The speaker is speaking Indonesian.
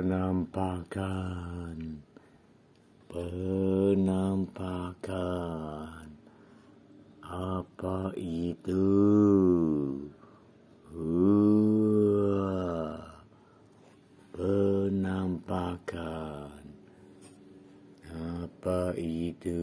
penampakan penampakan apa itu Wah, penampakan apa itu